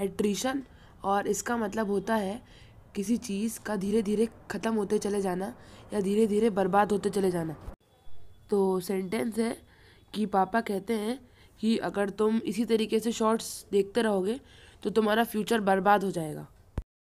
attrition और इसका मतलब होता है किसी चीज़ का धीरे धीरे ख़त्म होते चले जाना या धीरे धीरे बर्बाद होते चले जाना तो सेंटेंस है कि पापा कहते हैं कि अगर तुम इसी तरीके से शॉर्ट्स देखते रहोगे तो तुम्हारा फ्यूचर बर्बाद हो जाएगा